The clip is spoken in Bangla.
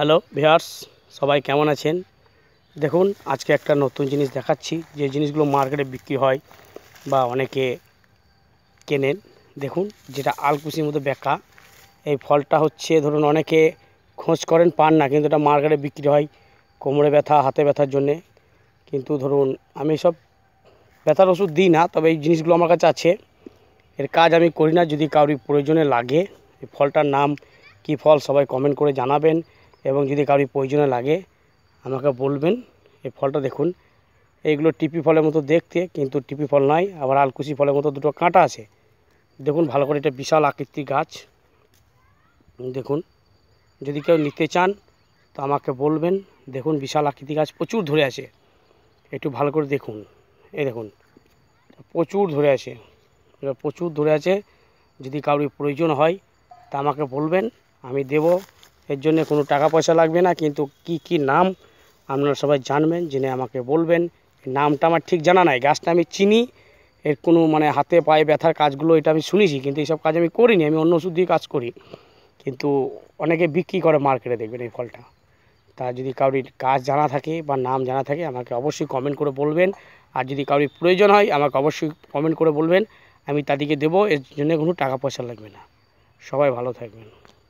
হ্যালো ভিয়ার্স সবাই কেমন আছেন দেখুন আজকে একটা নতুন জিনিস দেখাচ্ছি যে জিনিসগুলো মার্কেটে বিক্রি হয় বা অনেকে কেনেন দেখুন যেটা আলকুশির মতো বেকা এই ফলটা হচ্ছে ধরুন অনেকে খোঁজ করেন পান না কিন্তু এটা মার্কেটে বিক্রি হয় কোমরে ব্যথা হাতে ব্যথার জন্যে কিন্তু ধরুন আমি সব ব্যথার ওষুধ দিই না তবে এই জিনিসগুলো আমার কাছে আছে এর কাজ আমি করি না যদি কারোর প্রয়োজনে লাগে এই ফলটার নাম কি ফল সবাই কমেন্ট করে জানাবেন এবং যদি কারোর প্রয়োজনে লাগে আমাকে বলবেন এই ফলটা দেখুন এইগুলো টিপি ফলের মতো দেখতে কিন্তু টিপি ফল নয় আবার আলকুচি ফলের মতো দুটো কাঁটা আছে দেখুন ভালো করে এটা বিশাল আকৃতির গাছ দেখুন যদি কেউ নিতে চান তো আমাকে বলবেন দেখুন বিশাল আকৃতি গাছ প্রচুর ধরে আছে একটু ভালো করে দেখুন এই দেখুন প্রচুর ধরে আছে প্রচুর ধরে আছে যদি কারোর প্রয়োজন হয় তা আমাকে বলবেন আমি দেবো এর জন্য কোনো টাকা পয়সা লাগবে না কিন্তু কি কি নাম আপনারা সবাই জানবেন জেনে আমাকে বলবেন নামটা আমার ঠিক জানা নাই গাছটা আমি চিনি এর কোনো মানে হাতে পায়ে ব্যথার কাজগুলো এটা আমি শুনেছি কিন্তু এইসব কাজ আমি করিনি আমি অন্য ওষুধ দিয়ে কাজ করি কিন্তু অনেকে বিক্রি করে মার্কেটে দেখবেন এই ফলটা তা যদি কারোর কাজ জানা থাকে বা নাম জানা থাকে আমাকে অবশ্যই কমেন্ট করে বলবেন আর যদি কারোর প্রয়োজন হয় আমাকে অবশ্যই কমেন্ট করে বলবেন আমি তাদেরকে দেবো এর জন্য কোনো টাকা পয়সা লাগবে না সবাই ভালো থাকবেন